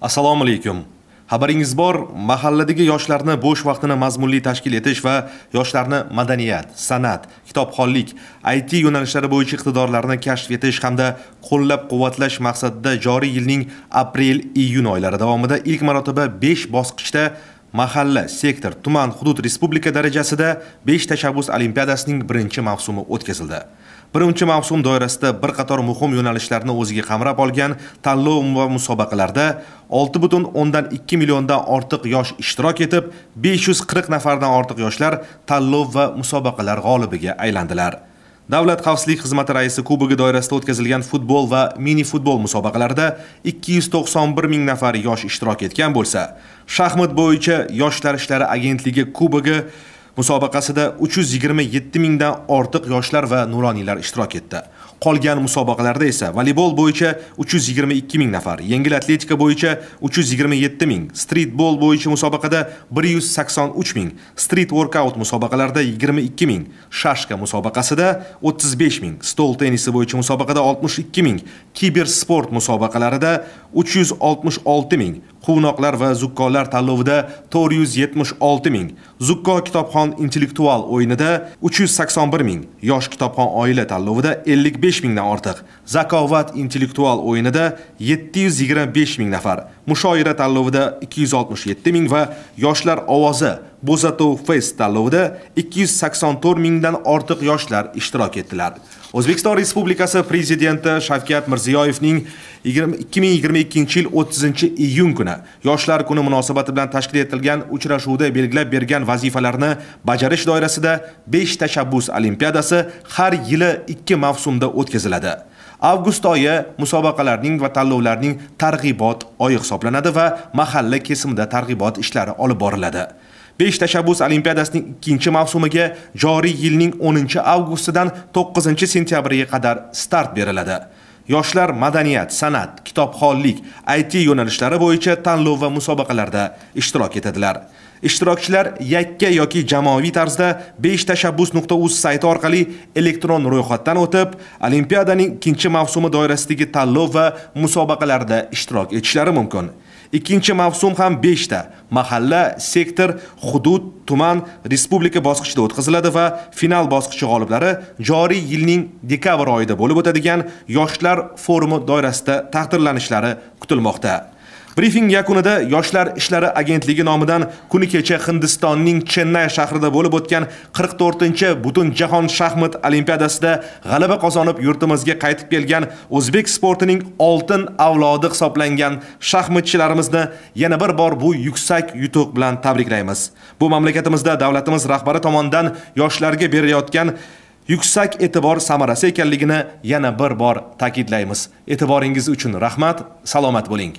assalomu alaykum xabaringiz bor mahalladagi yoshlarni bo'sh vaqtini mazmunli tashkil etish va yoshlarni madaniyat san'at kitobxonlik it yo'nalishlari bo'yicha iqtidorlarini kashf etish hamda qo'llab quvvatlash maqsadida joriy yilning aprel iyun oylari davomida ilk marotaba 5 bosqichda mahalla sektor tuman hudud respublika darajasida 5 tashabbus olimpiadasining birinchi mavsumi o'tkazildi birinchi mavsum doirasida bir qator muhim yo'nalishlarni o'ziga qamrab olgan tanlov va musobaqalarda 6,2 milliondan ortiq yosh ishtirok etib 540 nafardan ortiq yoshlar tanlov va musobaqalar g'olibiga aylandilar davlat xavfsizlik xizmati raisi kubogi doirasida o'tkazilgan futbol va mini futbol musobaqalarida 291 ming nafar yosh ishtirok etgan bo'lsa shaxmat bo'yicha yoshlar ishlari agentligi kubogi Musobaqasida 327 mingdan ortiq yoshlar va nuroniylar ishtirok etdi. Qolgan musobaqalarda esa voleybol bo'yicha 322 ming nafar, yengil atletika bo'yicha 327 ming, streetbol bo'yicha musobaqada 183 ming, street workout musobaqalarida 22 ming, shashka musobaqasida 35 ming, stol tennisi bo'yicha musobaqada 62 ming, kibersport musobaqalarida 366 ming, quvnoqlar va zukkolar tanlovida 476 ming, zukko kitobxon kitobxon intellektual o'yinida 381 ming, yosh kitobxon oila tanlovida 55 mingdan ortiq, zakovat intellektual o'yinida 725 ming nafar, mushoira tanlovida 267 ming va yoshlar ovozi bo'satuv fest tanlovida 284 mingdan ortiq yoshlar ishtirok etdilar. O'zbekiston Respublikasi prezidenti Shavkat Mirziyoyevning 2022-yil 30-iyun kuni Yoshlar kuni munosabati bilan tashkil etilgan uchrashuvda belgilab bergan vazifalarni bajarish doirasida 5 tashabbus olimpiadasi har yili 2 mavsumda o'tkaziladi. avgust oyi musobaqalarning va tanlovlarning targ'ibot oyi hisoblanadi va mahalla kesimida targ'ibot ishlari olib boriladi 5 tashabbus olimpiadasining 2 mavsumiga joriy yilning 10 avgustidan 9 sentyabrga qadar start beriladi. Yoshlar madaniyat, san'at, kitobxonlik, IT yo'nalishlari bo'yicha tanlov va musobaqalarda ishtirok etadilar. Ishtirokchilar yakka yoki jamoaviy tarzda 5tashabbus.uz sayti orqali elektron ro'yxatdan o'tib, olimpiadaning 2 mavsumi doirasidagi tanlov va musobaqalarda ishtirok etishlari mumkin. Ikkinchi mavsum ham 5 ta mahalla, sektor, hudud, tuman, respublika bosqichida o'tkaziladi va final bosqichi g'oliblari joriy yilning dekabr oyida bo'lib o'tadigan yoshlar forumi doirasida taqdirlanishlari kutilmoqda. Brifing yakunida Yoshlar ishlari agentligi nomidan kuni kecha Hindistonning Chennai shahrida bo'lib o'tgan 44-chi Butunjahon shaxmat olimpiadasida g'alaba qozonib yurtimizga qaytib kelgan o'zbek sportining oltin avlodi hisoblangan shaxmatchilarimizni yana bir bor bu yuksak yutuq bilan tabriklaymiz. Bu mamlakatimizda davlatimiz rahbari tomonidan yoshlarga berilayotgan yuksak e'tibor samarasi ekanligini yana bir bor ta'kidlaymiz. E'tiboringiz uchun rahmat, salomat bo'ling.